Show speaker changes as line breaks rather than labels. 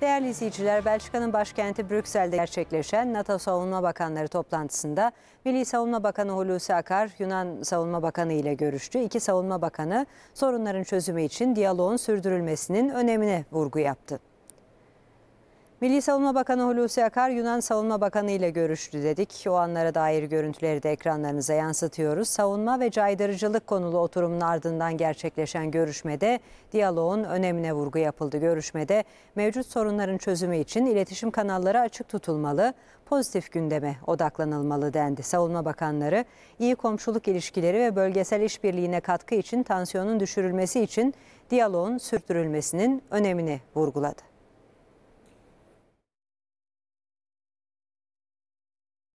Değerli izleyiciler, Belçika'nın başkenti Brüksel'de gerçekleşen NATO Savunma Bakanları toplantısında Milli Savunma Bakanı Hulusi Akar, Yunan Savunma Bakanı ile görüştü. İki savunma bakanı sorunların çözümü için diyaloğun sürdürülmesinin önemine vurgu yaptı. Milli Savunma Bakanı Hulusi Akar Yunan Savunma Bakanı ile görüştü dedik. O anlara dair görüntüleri de ekranlarınıza yansıtıyoruz. Savunma ve caydırıcılık konulu oturumun ardından gerçekleşen görüşmede diyaloğun önemine vurgu yapıldı. Görüşmede mevcut sorunların çözümü için iletişim kanalları açık tutulmalı, pozitif gündeme odaklanılmalı dendi. Savunma Bakanları iyi komşuluk ilişkileri ve bölgesel işbirliğine katkı için tansiyonun düşürülmesi için diyaloğun sürdürülmesinin önemini vurguladı.